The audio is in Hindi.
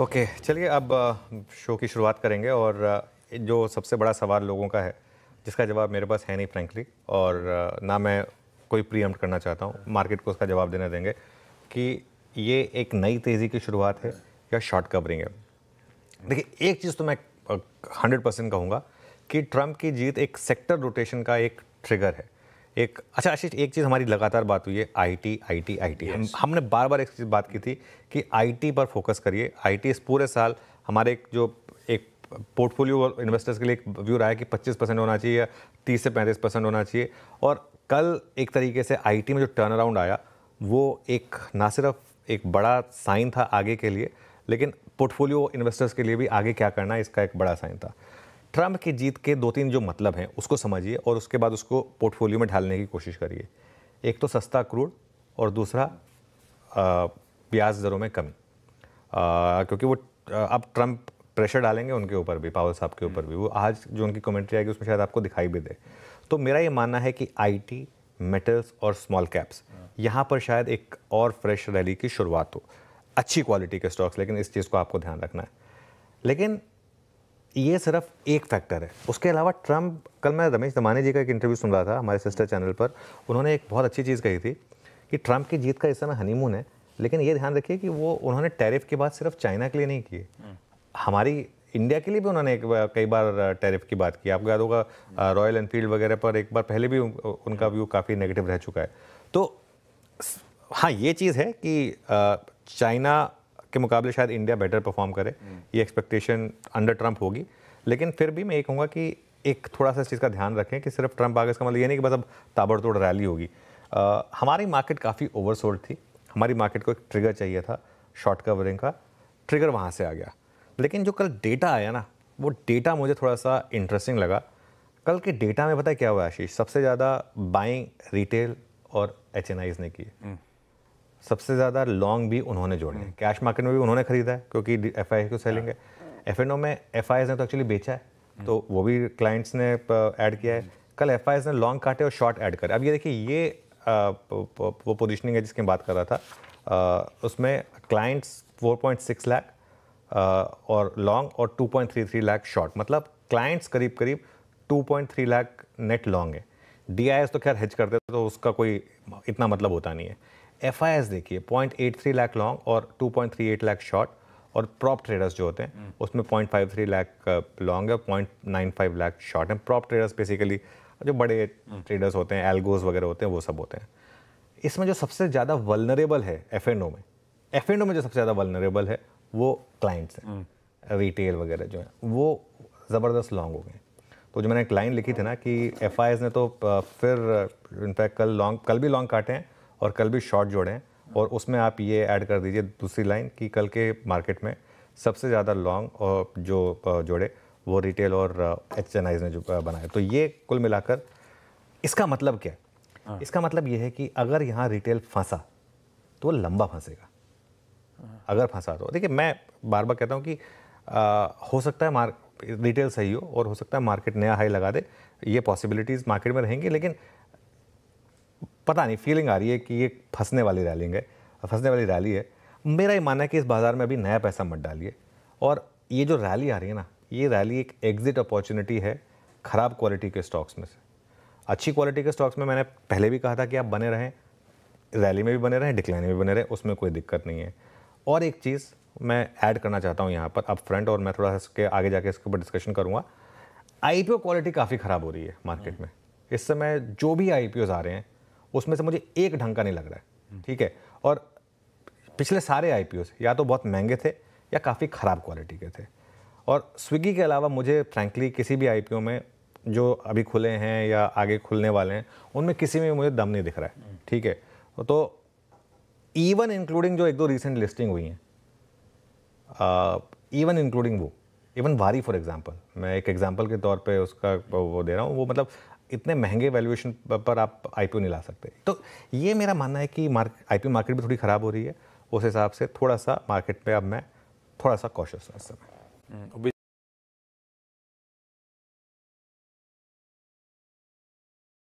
ओके चलिए अब शो की शुरुआत करेंगे और जो सबसे बड़ा सवाल लोगों का है जिसका जवाब मेरे पास है नहीं फ्रेंकली और ना मैं कोई प्री करना चाहता हूँ मार्केट को उसका जवाब देने देंगे कि ये एक नई तेज़ी की शुरुआत है या शॉर्ट कवरिंग है देखिए एक चीज़ तो मैं हंड्रेड परसेंट कहूँगा कि ट्रंप की जीत एक सेक्टर रोटेशन का एक ट्रिगर है एक अच्छा आशीष एक चीज़ हमारी लगातार बात हुई है आईटी आईटी आईटी yes. हम, हमने बार बार एक चीज़ बात की थी कि आईटी पर फोकस करिए आईटी इस पूरे साल हमारे एक जो एक पोर्टफोलियो इन्वेस्टर्स के लिए एक व्यू रहा है कि 25 परसेंट होना चाहिए या तीस से 35 परसेंट होना चाहिए और कल एक तरीके से आईटी में जो टर्न अराउंड आया वो एक ना सिर्फ एक बड़ा साइन था आगे के लिए लेकिन पोर्टफोलियो इन्वेस्टर्स के लिए भी आगे क्या करना है इसका एक बड़ा साइन था ट्रम्प की जीत के दो तीन जो मतलब हैं उसको समझिए और उसके बाद उसको पोर्टफोलियो में ढालने की कोशिश करिए एक तो सस्ता क्रूड और दूसरा ब्याज दरों में कमी क्योंकि वो अब ट्रम्प प्रेशर डालेंगे उनके ऊपर भी पावल साहब के ऊपर भी वो आज जो उनकी कमेंट्री आएगी उसमें शायद आपको दिखाई भी दे तो मेरा ये मानना है कि आईटी मेटल्स और स्मॉल कैप्स यहाँ पर शायद एक और फ्रेश रैली की शुरुआत हो अच्छी क्वालिटी के स्टॉक्स लेकिन इस चीज़ को आपको ध्यान रखना है लेकिन ये सिर्फ एक फैक्टर है उसके अलावा ट्रम्प कल मैं रमेश दमाने जी का एक इंटरव्यू सुन रहा था हमारे सिस्टर चैनल पर उन्होंने एक बहुत अच्छी चीज़ कही थी कि ट्रंप की जीत का इस समय हनीमून है लेकिन ये ध्यान रखिए कि वो उन्होंने टैरिफ की बात सिर्फ चाइना के लिए नहीं की हम्म। हमारी इंडिया के लिए भी उन्होंने एक कई बार टैरिफ की बात की आपको याद होगा रॉयल एनफील्ड हम्म। वगैरह पर एक बार पहले भी उनका व्यू काफ़ी नेगेटिव रह चुका है तो हाँ ये चीज़ है कि चाइना के मुकाबले शायद इंडिया बेटर परफॉर्म करे हम्म। ये एक्सपेक्टेशन अंडर ट्रंप होगी लेकिन फिर भी मैं ये कहूँगा कि एक थोड़ा सा इस चीज़ का ध्यान रखें कि सिर्फ ट्रंप आगे इसका मतलब ये नहीं कि बस अब ताबड़तोड़ रैली होगी हमारी मार्केट काफ़ी ओवरसोल्ड थी हमारी मार्केट को एक ट्रिगर चाहिए था शॉर्ट कवरिंग का ट्रिगर वहाँ से आ गया लेकिन जो कल डेटा आया ना वो डेटा मुझे थोड़ा सा इंटरेस्टिंग लगा कल के डेटा में पता क्या हुआ आशीष सबसे ज़्यादा बाइंग रिटेल और एच ने की सबसे ज़्यादा लॉन्ग भी उन्होंने जोड़े हैं कैश मार्केट में भी उन्होंने खरीदा है क्योंकि एफ आई को सेलिंग है एफ एन ओ में एफ आई ने तो एक्चुअली बेचा है hmm. तो वो भी क्लाइंट्स ने ऐड किया है hmm. कल एफ ने लॉन्ग काटे और शॉर्ट ऐड करे अब ये देखिए ये वो पोजिशनिंग है जिसकी बात कर रहा था उसमें क्लाइंट्स 4.6 लाख और लॉन्ग और 2.33 लाख शॉर्ट मतलब क्लाइंट्स करीब करीब 2.3 लाख नेट लॉन्ग है डी तो खैर हेज करते तो उसका कोई इतना मतलब होता नहीं है एफ देखिए पॉइंट लाख लॉन्ग और 2.38 लाख शॉर्ट और प्रॉप ट्रेडर्स जो होते हैं हम्म। उसमें point five three lakh long है point nine five lakh short है प्रॉप ट्रेडर्स बेसिकली जो बड़े ट्रेडर्स हम्म। होते हैं एल्गोज वगैरह होते हैं वो सब होते हैं इसमें जो सबसे ज़्यादा वलनरेबल है एफ में एफ में जो सबसे ज़्यादा वलनरेबल है वो क्लाइंट्स हैं रिटेल हम्म। वगैरह जो हैं वो ज़बरदस्त लॉन्ग हो गए तो जो मैंने एक लाइन लिखी थी ना कि एफ ने तो uh, फिर इनफैक्ट uh, कल लॉन्ग कल भी लॉन्ग काटे हैं और कल भी शॉर्ट जोड़ें और उसमें आप ये ऐड कर दीजिए दूसरी लाइन कि कल के मार्केट में सबसे ज़्यादा लॉन्ग और जो जोड़े वो रिटेल और एच एन ने जो बनाए तो ये कुल मिलाकर इसका मतलब क्या है हाँ। इसका मतलब ये है कि अगर यहाँ रिटेल फंसा तो वो लंबा फंसेगा हाँ। अगर फंसा तो देखिए मैं बार बार कहता हूँ कि आ, हो सकता है मार्क रिटेल सही हो और हो सकता है मार्केट नया हाई लगा दे ये पॉसिबिलिटीज़ मार्केट में रहेंगी लेकिन पता नहीं फीलिंग आ रही है कि ये फंसने वाली रैलिंग है फंसने वाली रैली है मेरा ये मानना है कि इस बाज़ार में अभी नया पैसा मत डालिए और ये जो रैली आ रही है ना ये रैली एक एग्ज़िट अपॉर्चुनिटी है ख़राब क्वालिटी के स्टॉक्स में से अच्छी क्वालिटी के स्टॉक्स में मैंने पहले भी कहा था कि आप बने रहें रैली में भी बने रहें डिक्लाइन में भी बने रहें उसमें कोई दिक्कत नहीं है और एक चीज़ मैं ऐड करना चाहता हूँ यहाँ पर अब फ्रंट और मैं थोड़ा सा इसके आगे जाके इसके ऊपर डिस्कशन करूँगा आई क्वालिटी काफ़ी ख़राब हो रही है मार्केट हम्म। में इस समय जो भी आई आ रहे हैं उसमें से मुझे एक ढंग का नहीं लग रहा है ठीक है और पिछले सारे आई या तो बहुत महंगे थे या काफ़ी ख़राब क्वालिटी के थे और स्विगी के अलावा मुझे फ्रैंकली किसी भी आई में जो अभी खुले हैं या आगे खुलने वाले हैं उनमें किसी में मुझे दम नहीं दिख रहा है ठीक है तो इवन इंक्लूडिंग जो एक दो रिसेंट लिस्टिंग हुई हैं इवन इंक्लूडिंग वो इवन वारी फॉर एग्जांपल मैं एक एग्जांपल के तौर पे उसका वो दे रहा हूँ वो मतलब इतने महंगे वैल्यूएशन पर आप आई नहीं ला सकते तो ये मेरा मानना है कि मार्क आई मार्केट भी थोड़ी ख़राब हो रही है उस हिसाब से थोड़ा सा मार्केट में अब मैं थोड़ा सा कॉशस हूँ इस समय हम्म,